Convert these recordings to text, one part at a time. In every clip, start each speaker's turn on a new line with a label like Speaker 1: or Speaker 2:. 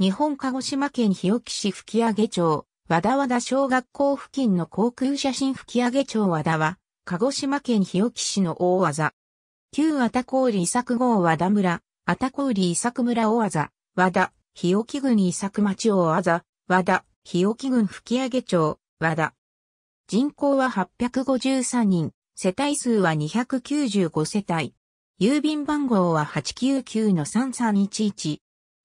Speaker 1: 日本鹿児島県日置市吹上町、和田和田小学校付近の航空写真吹上町和田は、鹿児島県日置市の大技。旧アタコーリ作号和田村、アタコーリ作村大技、和田、日置郡伊作町大技、和田、日置郡吹上町、和田。人口は853人、世帯数は295世帯。郵便番号は899-3311、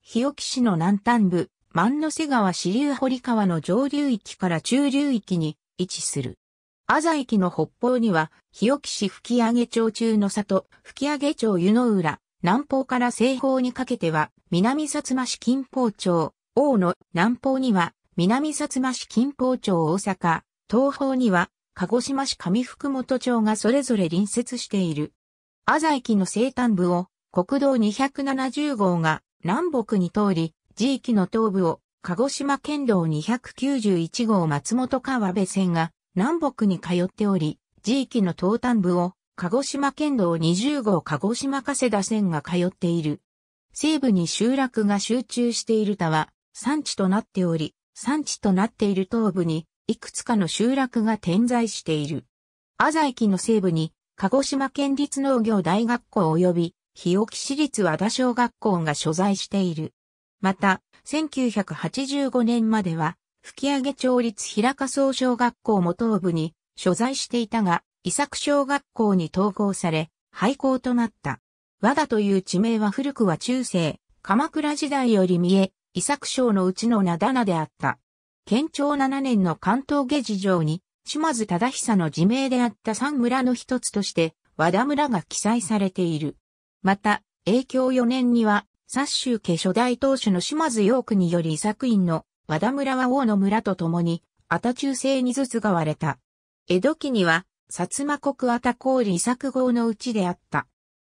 Speaker 1: 日置市の南端部、万野瀬川支流堀川の上流域から中流域に位置する。阿佐駅の北方には、日置市吹上町中の里、吹上町湯の浦、南方から西方にかけては、南薩摩市近方町、大野、南方には、南薩摩市近方町大阪、東方には、鹿児島市上福本町がそれぞれ隣接している。阿佐駅の西端部を、国道270号が南北に通り、地域の東部を鹿児島県道291号松本川辺線が南北に通っており、地域の東端部を鹿児島県道20号鹿児島加世田線が通っている。西部に集落が集中している田は産地となっており、産地となっている東部にいくつかの集落が点在している。アザ駅の西部に鹿児島県立農業大学校及び日置市立和田小学校が所在している。また、1985年までは、吹上町立平仮総小学校も東部に所在していたが、伊作小学校に統合され、廃校となった。和田という地名は古くは中世、鎌倉時代より見え、伊作省のうちの名棚であった。県庁7年の関東下事情に、島津忠久の地名であった三村の一つとして、和田村が記載されている。また、永響4年には、薩州家初代当主の島津陽区により作院の和田村は王の村と共に、あた中世にずつが割れた。江戸期には、薩摩国あた氷遺作号のうちであった。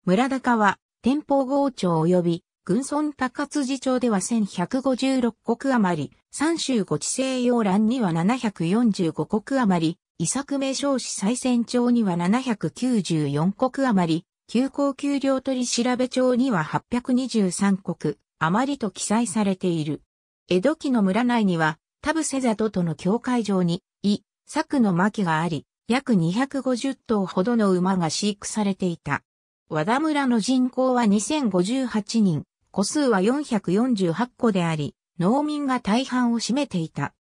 Speaker 1: 村高は、天保郷町及び、軍村高辻町では1156国余り、三州五地西洋欄には745国余り、遺作名称市再選町には794国余り、急行給料取調帳には823国、余りと記載されている。江戸期の村内には、田伏里との境界上に、伊、作の巻があり、約250頭ほどの馬が飼育されていた。和田村の人口は2058人、個数は448個であり、農民が大半を占めていた。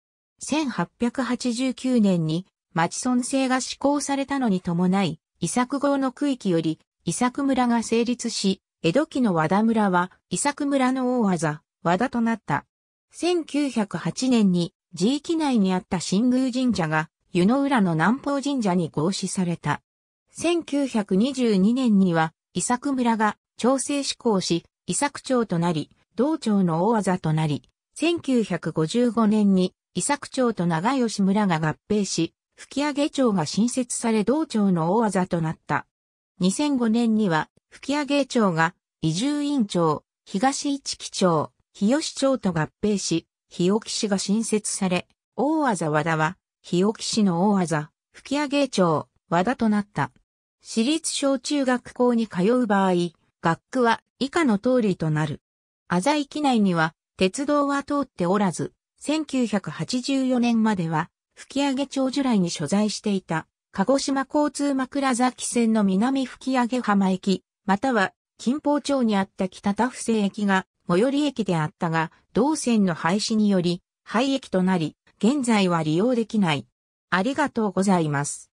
Speaker 1: 1889年に町村制が施行されたのに伴い、遺作号の区域より伊作村が成立し、江戸期の和田村は伊作村の大技、和田となった。1908年に地域内にあった新宮神社が湯の浦の南方神社に合祀された。1922年には伊作村が調整施行し、伊作町となり、道町の大技となり、1955年に伊作町と長吉村が合併し、吹上町が新設され道町の大技となった。2005年には、吹上町が、移住院長、東市木町、日吉町と合併し、日置市が新設され、大技和田は、日置市の大技、吹上町、和田となった。私立小中学校に通う場合、学区は以下の通りとなる。浅井機内には、鉄道は通っておらず、1984年までは、吹上町由来に所在していた。鹿児島交通枕崎線の南吹上浜駅、または近方町にあった北田布施駅が最寄り駅であったが、同線の廃止により廃駅となり、現在は利用できない。ありがとうございます。